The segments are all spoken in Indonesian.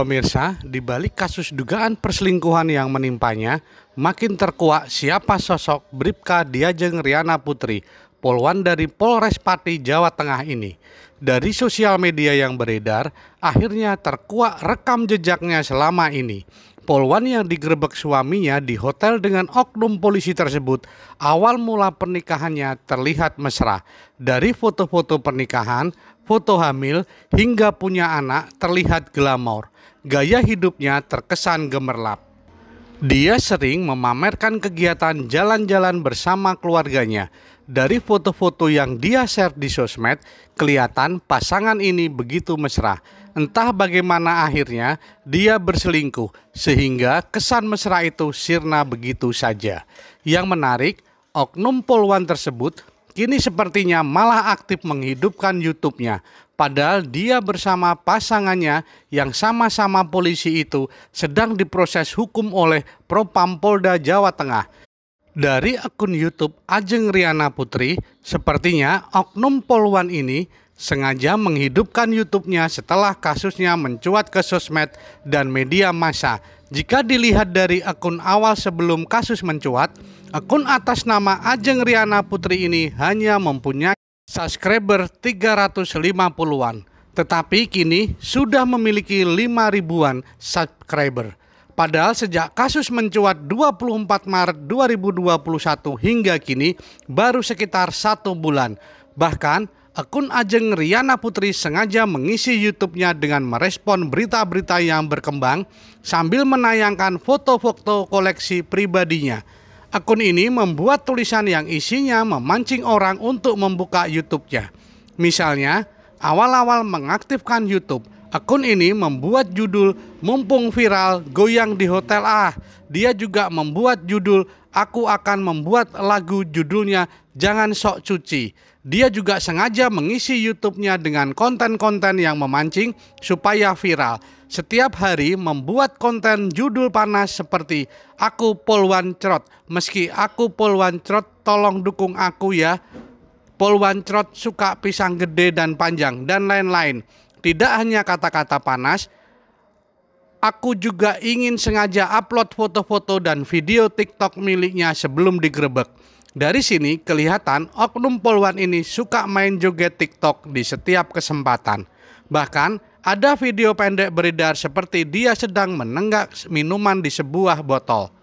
Pemirsa, di balik kasus dugaan perselingkuhan yang menimpanya, makin terkuak siapa sosok Bripka Diajeng Riana Putri, Polwan dari Polres Pati, Jawa Tengah ini. Dari sosial media yang beredar, akhirnya terkuak rekam jejaknya selama ini. Polwan yang digerebek suaminya di hotel dengan oknum polisi tersebut, awal mula pernikahannya terlihat mesra. Dari foto-foto pernikahan, foto hamil, hingga punya anak terlihat glamor gaya hidupnya terkesan gemerlap. Dia sering memamerkan kegiatan jalan-jalan bersama keluarganya. Dari foto-foto yang dia share di sosmed, kelihatan pasangan ini begitu mesra. Entah bagaimana akhirnya dia berselingkuh, sehingga kesan mesra itu sirna begitu saja. Yang menarik, oknum polwan tersebut kini sepertinya malah aktif menghidupkan YouTube-nya. Padahal dia bersama pasangannya yang sama-sama polisi itu sedang diproses hukum oleh Propam Polda Jawa Tengah. Dari akun YouTube Ajeng Riana Putri, sepertinya Oknum Polwan ini sengaja menghidupkan YouTube-nya setelah kasusnya mencuat ke sosmed dan media massa jika dilihat dari akun awal sebelum kasus mencuat, akun atas nama Ajeng Riana Putri ini hanya mempunyai subscriber 350-an, tetapi kini sudah memiliki 5 ribuan subscriber. Padahal sejak kasus mencuat 24 Maret 2021 hingga kini baru sekitar satu bulan. Bahkan akun Ajeng Riana Putri sengaja mengisi YouTube-nya dengan merespon berita-berita yang berkembang sambil menayangkan foto-foto koleksi pribadinya. Akun ini membuat tulisan yang isinya memancing orang untuk membuka YouTube-nya. Misalnya, awal-awal mengaktifkan YouTube, akun ini membuat judul "Mumpung Viral Goyang di Hotel A". Dia juga membuat judul "Aku akan membuat lagu judulnya jangan sok cuci. Dia juga sengaja mengisi YouTube-nya dengan konten-konten yang memancing supaya viral. Setiap hari membuat konten judul panas seperti Aku Polwan Crot. Meski aku Polwan Crot, tolong dukung aku ya. Polwan Crot suka pisang gede dan panjang dan lain-lain. Tidak hanya kata-kata panas, aku juga ingin sengaja upload foto-foto dan video TikTok miliknya sebelum digerebek. Dari sini kelihatan oknum Polwan ini suka main joget TikTok di setiap kesempatan. Bahkan ada video pendek beredar seperti dia sedang menenggak minuman di sebuah botol.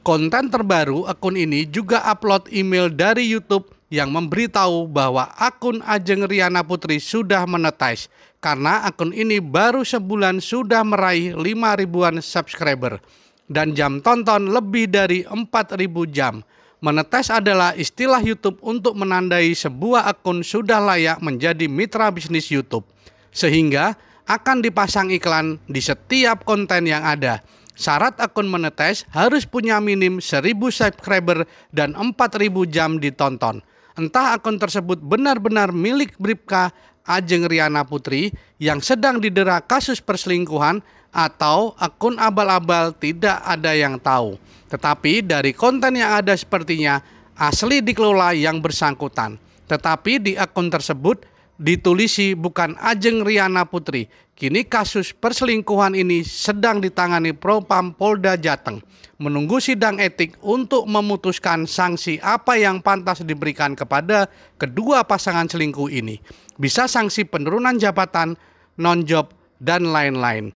Konten terbaru akun ini juga upload email dari YouTube yang memberitahu bahwa akun Ajeng Riana Putri sudah menetas karena akun ini baru sebulan sudah meraih 5 ribuan subscriber dan jam tonton lebih dari 4 ribu jam. Menetes adalah istilah YouTube untuk menandai sebuah akun sudah layak menjadi mitra bisnis YouTube, sehingga akan dipasang iklan di setiap konten yang ada. Syarat akun menetes harus punya minim 1000 subscriber dan 4000 jam ditonton. Entah akun tersebut benar-benar milik Bripka Ajeng Riana Putri yang sedang didera kasus perselingkuhan atau akun abal-abal tidak ada yang tahu. Tetapi dari konten yang ada sepertinya asli dikelola yang bersangkutan. Tetapi di akun tersebut ditulisi bukan Ajeng Riana Putri. Kini kasus perselingkuhan ini sedang ditangani Propam Polda Jateng. Menunggu sidang etik untuk memutuskan sanksi apa yang pantas diberikan kepada kedua pasangan selingkuh ini. Bisa sanksi penurunan jabatan, non-job, dan lain-lain.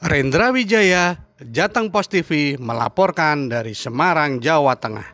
Rendra Wijaya, Jateng Post TV melaporkan dari Semarang, Jawa Tengah.